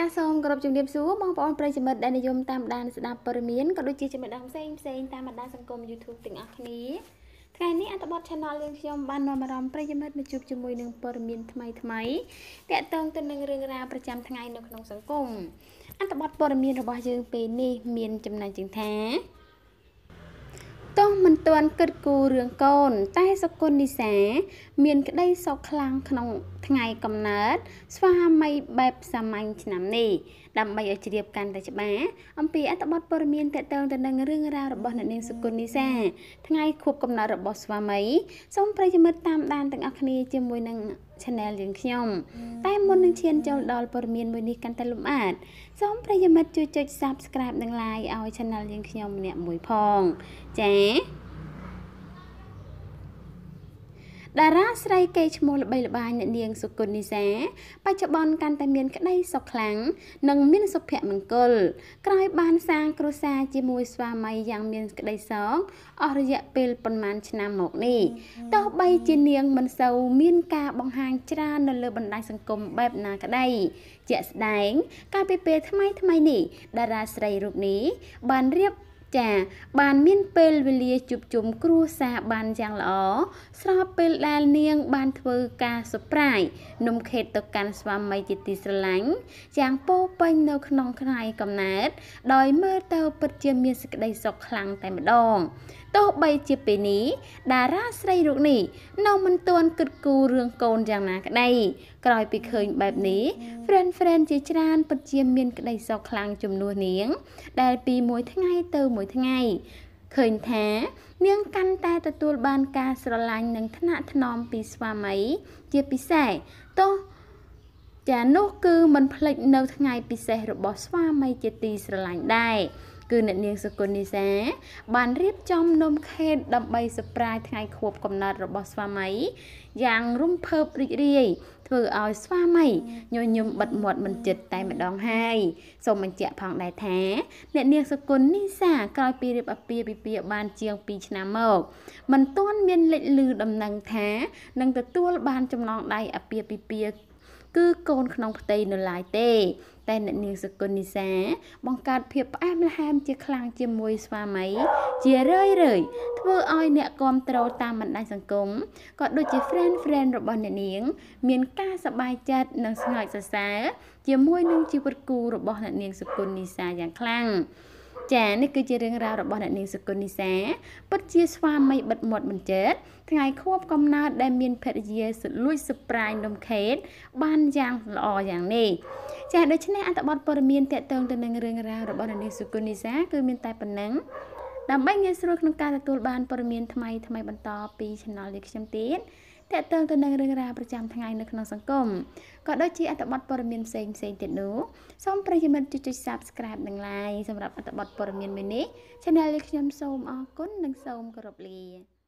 ចាសសូមគោរពជំរាបសួរបងប្អូនប្រិយមិត្តដែលនិយមតាមដានស្ដាប់ព័ត៌មានក៏ដូចជាចំណេះដឹងផ្សេងផ្សេងតាមបណ្ដាសង្គម YouTube ទាំងអស់គ្នាថ្ងៃនេះអត្ថបទ Channel យើងខ្ញុំបាននាំអារម្មណ៍ប្រិយមិត្តមកជួបជាមួយនឹងព័ត៌មានថ្មីថ្មីតាក់ទងទៅនឹងរឿងរ៉ាវប្រចាំថ្ងៃនៅក្នុងសង្គមអត្ថបទព័ត៌មាន របស់យើងពេលនេះមានចំណែកជាងថាទោះមិនទាន់គិតគូររឿងកូន តែសុគន្ធនិសាមាន ក្តីសុខខ្លាំងក្នុងថ្ងៃកំណើត ស្វាមីបែបសាមញ្ញឆ្នាំនេះដើម្បីឲ្យជ្រាបកាន់តែច្បាស់អំពីអត្ថបទព័ត៌មានទាក់ទងទៅនឹងរឿងរ៉ាវរបស់អ្នកនាងសុគន្ធនីសាថ្ងៃខួបកំណត់របស់ស្វាមីសូមប្រិយមិត្តតាមដានទាំងអស់គ្នាជាមួយនឹង Channel យើងខ្ញុំតែមុននឹងឈានចូលដល់ព័ត៌មានមួយនេះកាន់តែលម្អិតសូមប្រិយមិត្តជួយចុច Subscribe និង Like ឲ្យ Channel យើងខ្ញុំម្នាក់មួយផងចា៎តារាស្រីកេរឈ្មោះល្បីល្បាញអ្នកនាងសុគន្ធនិសាបច្ចុប្បន្នកាន់តែមានក្តីសុខខ្លាំងនិងមាន សុភមង្គលក្រោយបានសាងគ្រួសារជាមួយស្វាមីយ៉ាងមានក្តីសោកអស់រយៈពេលប្រមាណឆ្នាំមកនេះទោះបីជានាងមិនសូវមានការបង្ហាញច្រើននៅលើបណ្ដាញសង្គមបែបណាក្តី ជាក់ស្ដែងកាលពីពេលថ្មីថ្មីនេះតារាស្រីរូបនេះបានរៀបចាបានមានពេលវេលាជួបជុំគ្រួសារបានយ៉ាងល្អស្របពេលដែលនាង បានធ្វើការសប្រាយនំខេតទៅកាន់ស្វាមីជាទីស្រឡាញ់យ៉ាងពោពេញនៅក្នុងថ្ងៃកំណើតដោយមើលទៅពិតជាមានសេចក្តីសុខខ្លាំងតែម្ដងទោះបីជាពេលនេះតារាស្រីរូបនេះ នៅមិនទាន់គិតគូររឿងកូនយ៉ាងណាក្តីក្រោយពីឃើញបែបនេះ friend friend ជាច្រើនពិតជាមានក្តីសោកខ្លាំងជំនួសនាងដែលពីមួយថ្ងៃទៅមួយថ្ងៃឃើញថា នាងកាន់តែទទួលបានការស្រឡាញ់និងថ្នាក់ថ្នមពីស្វាមី ជាពិសេសទោះចានោះគឺមិនភ្លេចនៅថ្ងៃពិសេសរបស់ស្វាមីជាទីស្រឡាញ់ដែរគឺអ្នកនាងសុគន្ធនីសាបានរៀបចំនំខេតដើម្បីសប្រាយថ្ងៃខួបកំណើតរបស់ស្វាមីយ៉ាងរំភើបរីករាយធ្វើឲ្យស្វាមីញញឹមបិទមាត់មិនចិត្តតែម្ដងហើយសូមបញ្ជាក់ផងដែរថាអ្នកនាងសុគន្ធនីសាក្រោយពីរៀបអាពាហ៍ពិពាហ៍បានជាង2ឆ្នាំមកមិនទាន់មានលេចលឺដំណឹងថានឹងទទួលបានចំណងដៃអាពាហ៍ពិពាហ៍គឺកូនក្នុងផ្ទៃនៅឡើយទេ តែអ្នកនាងសកុននីសា បង្កើតភាពផ្អែមល្ហែមជាខ្លាំងជាមួយស្វាមីជារឿយរឿយធ្វើឲ្យអ្នកគាំទ្រតាមបណ្ដាញសង្គមក៏ដូចជា friend friend របស់អ្នកនាងមានការសប្បាយចិត្តនិងស្ងើចសរសើរជាមួយនឹងជីវិតគូរបស់អ្នកនាងសកុននីសាយ៉ាងខ្លាំងចានេះគឺជារឿងរ៉ាវរបស់អ្នកនាងសុគន្ធនិសាពិតជាស្វាមីបិទមាត់មិនចេតថ្ងៃខួបកំណើតដែលមានភរិយាសុលួយសុប្រាញលំខេត បានយ៉ាងល្អយ៉ាងនេះចាដូច្នេះអត្ថបទព័ត៌មានតកតងទៅនឹងរឿងរ៉ាវរបស់អ្នកនាងសុគន្ធនិសា គឺមានតែប៉ុណ្ណឹងដើម្បីងាយស្រួលក្នុងការទទួលបានព័ត៌មានថ្មីថ្មីបន្តពី Channel នេះខ្ញុំទៀតតកតងទៅនឹងរឿងរ៉ាវប្រចាំថ្ងៃនៅក្នុងសង្គមក៏ដូចជាអត្ថបទព័ត៌មានផ្សេងផ្សេងទៀតនោះសូមប្រិយមិត្តជួយចុច Subscribe និង Like សម្រាប់អត្ថបទព័ត៌មានមួយនេះ Channel នេះខ្ញុំសូមអរគុណនិងសូមគោរពលា